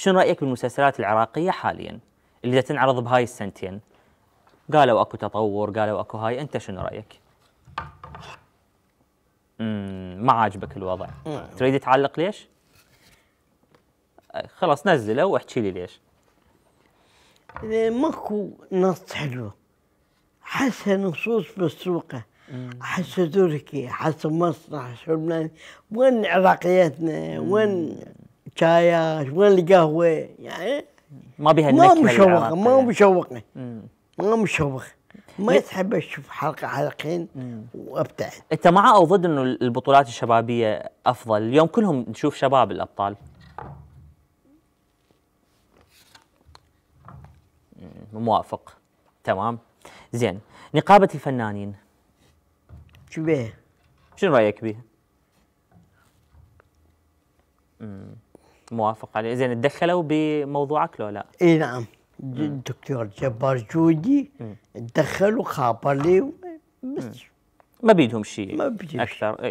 شنو رايك بالمسلسلات العراقيه حاليا اللي تنعرض بهاي السنتين قالوا اكو تطور قالوا اكو هاي انت شنو رايك ما عاجبك الوضع تريد تعلق ليش خلاص نزله واحكي لي ليش إيه، ماكو نص حلو حاسه نصوص مسروقه حاسه تركي حاسه مسرح شو وين عراقيتنا وين شاي وين القهوة يعني ما بها ما مشوقة ما مشوقة ما مشوقة ما تحب اشوف حلقه حلقين وابتعد انت مع او ضد انه البطولات الشبابيه افضل اليوم كلهم نشوف شباب الابطال موافق تمام زين نقابه الفنانين شو بيها شنو رايك بيها امم موافق عليه اذا تدخلوا بموضوعك لو لا اي نعم الدكتور جبار جودي تدخل وخابر لي بس ما بيدهم شيء ما بيدهم اكثر